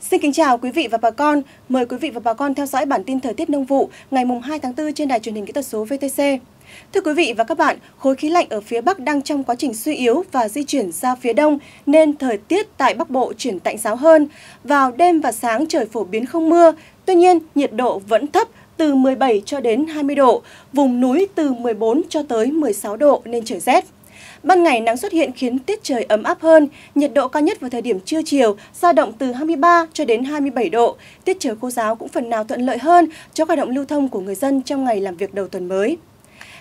Xin kính chào quý vị và bà con. Mời quý vị và bà con theo dõi bản tin thời tiết nông vụ ngày mùng 2 tháng 4 trên đài truyền hình kỹ thuật số VTC. Thưa quý vị và các bạn, khối khí lạnh ở phía Bắc đang trong quá trình suy yếu và di chuyển ra phía Đông nên thời tiết tại Bắc Bộ chuyển tạnh giáo hơn. Vào đêm và sáng trời phổ biến không mưa, tuy nhiên nhiệt độ vẫn thấp từ 17 cho đến 20 độ, vùng núi từ 14 cho tới 16 độ nên trời rét. Ban ngày nắng xuất hiện khiến tiết trời ấm áp hơn, nhiệt độ cao nhất vào thời điểm trưa chiều dao động từ 23 cho đến 27 độ. Tiết trời khô giáo cũng phần nào thuận lợi hơn cho hoạt động lưu thông của người dân trong ngày làm việc đầu tuần mới.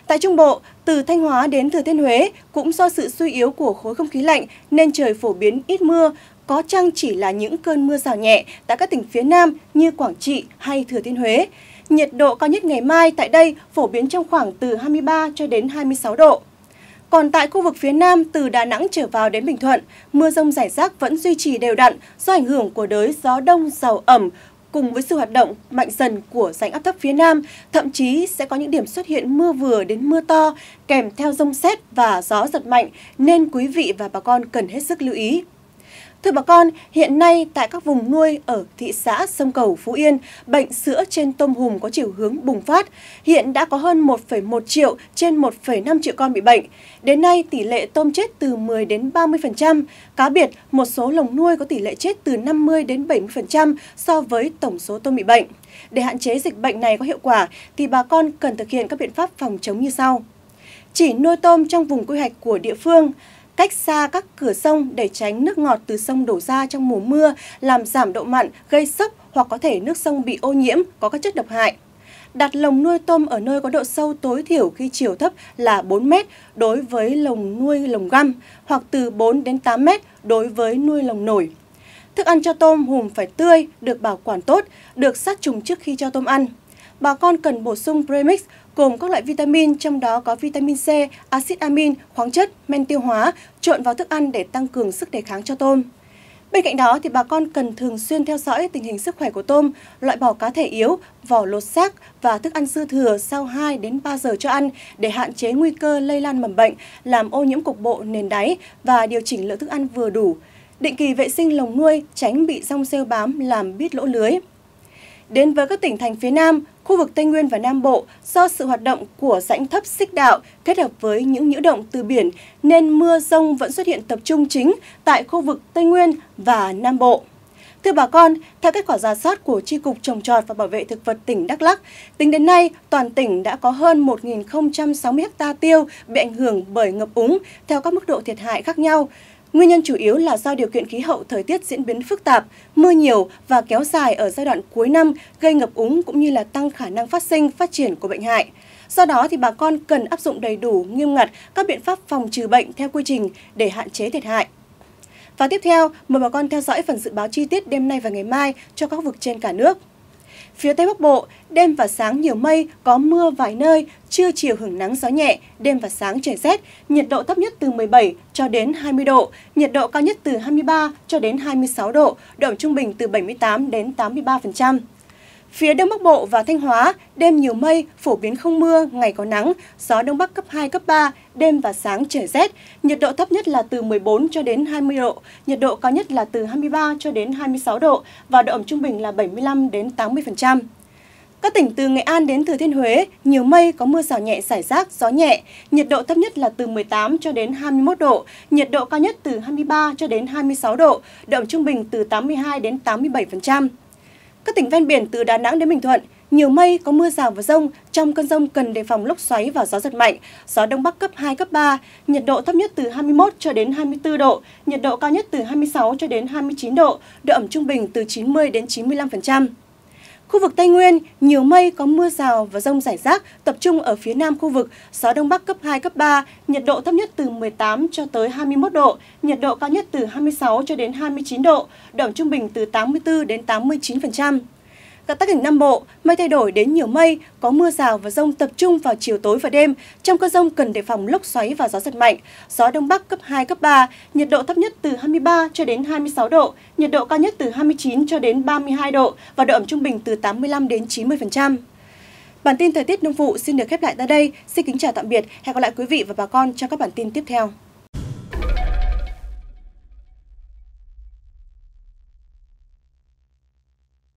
Tại Trung Bộ, từ Thanh Hóa đến Thừa Thiên Huế cũng do sự suy yếu của khối không khí lạnh nên trời phổ biến ít mưa, có chăng chỉ là những cơn mưa rào nhẹ tại các tỉnh phía Nam như Quảng Trị hay Thừa Thiên Huế. Nhiệt độ cao nhất ngày mai tại đây phổ biến trong khoảng từ 23 cho đến 26 độ. Còn tại khu vực phía Nam, từ Đà Nẵng trở vào đến Bình Thuận, mưa rông rải rác vẫn duy trì đều đặn do ảnh hưởng của đới gió đông giàu ẩm cùng với sự hoạt động mạnh dần của rãnh áp thấp phía Nam, thậm chí sẽ có những điểm xuất hiện mưa vừa đến mưa to kèm theo rông xét và gió giật mạnh nên quý vị và bà con cần hết sức lưu ý. Thưa bà con, hiện nay tại các vùng nuôi ở thị xã Sông Cầu, Phú Yên, bệnh sữa trên tôm hùm có chiều hướng bùng phát. Hiện đã có hơn 1,1 triệu trên 1,5 triệu con bị bệnh. Đến nay, tỷ lệ tôm chết từ 10 đến 30%. Cá biệt, một số lồng nuôi có tỷ lệ chết từ 50 đến 70% so với tổng số tôm bị bệnh. Để hạn chế dịch bệnh này có hiệu quả, thì bà con cần thực hiện các biện pháp phòng chống như sau. Chỉ nuôi tôm trong vùng quy hoạch của địa phương – cách xa các cửa sông để tránh nước ngọt từ sông đổ ra trong mùa mưa, làm giảm độ mặn, gây sốc hoặc có thể nước sông bị ô nhiễm, có các chất độc hại. Đặt lồng nuôi tôm ở nơi có độ sâu tối thiểu khi chiều thấp là 4 m đối với lồng nuôi lồng găm hoặc từ 4 đến 8 m đối với nuôi lồng nổi. Thức ăn cho tôm hùm phải tươi, được bảo quản tốt, được sát trùng trước khi cho tôm ăn bà con cần bổ sung premix gồm các loại vitamin, trong đó có vitamin C, axit amin, khoáng chất, men tiêu hóa, trộn vào thức ăn để tăng cường sức đề kháng cho tôm. Bên cạnh đó, thì bà con cần thường xuyên theo dõi tình hình sức khỏe của tôm, loại bỏ cá thể yếu, vỏ lột xác và thức ăn dư thừa sau 2 đến 3 giờ cho ăn để hạn chế nguy cơ lây lan mầm bệnh, làm ô nhiễm cục bộ nền đáy và điều chỉnh lượng thức ăn vừa đủ. Định kỳ vệ sinh lồng nuôi, tránh bị rong rêu bám làm biết lỗ lưới. Đến với các tỉnh thành phía Nam, khu vực Tây Nguyên và Nam Bộ, do sự hoạt động của rãnh thấp xích đạo kết hợp với những nhiễu động từ biển, nên mưa rông vẫn xuất hiện tập trung chính tại khu vực Tây Nguyên và Nam Bộ. Thưa bà con, theo kết quả giả soát của Tri Cục Trồng trọt và Bảo vệ Thực vật tỉnh Đắk Lắk, tính đến nay, toàn tỉnh đã có hơn 1.060 ha tiêu bị ảnh hưởng bởi ngập úng theo các mức độ thiệt hại khác nhau. Nguyên nhân chủ yếu là do điều kiện khí hậu thời tiết diễn biến phức tạp, mưa nhiều và kéo dài ở giai đoạn cuối năm gây ngập úng cũng như là tăng khả năng phát sinh, phát triển của bệnh hại. Do đó thì bà con cần áp dụng đầy đủ, nghiêm ngặt các biện pháp phòng trừ bệnh theo quy trình để hạn chế thiệt hại. Và tiếp theo, mời bà con theo dõi phần dự báo chi tiết đêm nay và ngày mai cho các vực trên cả nước. Phía Tây Bắc Bộ, đêm và sáng nhiều mây, có mưa vài nơi, trưa chiều hưởng nắng gió nhẹ, đêm và sáng trời rét, nhiệt độ thấp nhất từ 17 cho đến 20 độ, nhiệt độ cao nhất từ 23 cho đến 26 độ, độ trung bình từ 78 đến 83%. Phía Đông Bắc Bộ và Thanh Hóa, đêm nhiều mây, phổ biến không mưa, ngày có nắng, gió Đông Bắc cấp 2, cấp 3, đêm và sáng trời rét. Nhiệt độ thấp nhất là từ 14 cho đến 20 độ, nhiệt độ cao nhất là từ 23 cho đến 26 độ và độ ẩm trung bình là 75 đến 80%. Các tỉnh từ Nghệ An đến Thừa Thiên Huế, nhiều mây có mưa rào nhẹ rải rác, gió nhẹ, nhiệt độ thấp nhất là từ 18 cho đến 21 độ, nhiệt độ cao nhất từ 23 cho đến 26 độ, độ ẩm trung bình từ 82 đến 87%. Các tỉnh ven biển từ Đà Nẵng đến Bình Thuận, nhiều mây, có mưa rào và rông, trong cơn rông cần đề phòng lốc xoáy và gió giật mạnh, gió đông bắc cấp 2, cấp 3, nhiệt độ thấp nhất từ 21 cho đến 24 độ, nhiệt độ cao nhất từ 26 cho đến 29 độ, độ ẩm trung bình từ 90 đến 95%. Khu vực Tây Nguyên, nhiều mây có mưa rào và rông rải rác, tập trung ở phía nam khu vực, gió Đông Bắc cấp 2, cấp 3, nhiệt độ thấp nhất từ 18 cho tới 21 độ, nhiệt độ cao nhất từ 26 cho đến 29 độ, động trung bình từ 84 đến 89%. Các tỉnh Nam Bộ, mây thay đổi đến nhiều mây, có mưa rào và rông tập trung vào chiều tối và đêm. Trong cơn rông cần đề phòng lốc xoáy và gió giật mạnh. Gió Đông Bắc cấp 2, cấp 3, nhiệt độ thấp nhất từ 23 cho đến 26 độ, nhiệt độ cao nhất từ 29 cho đến 32 độ và độ ẩm trung bình từ 85 đến 90%. Bản tin thời tiết nông vụ xin được khép lại tại đây. Xin kính chào tạm biệt. Hẹn gặp lại quý vị và bà con trong các bản tin tiếp theo.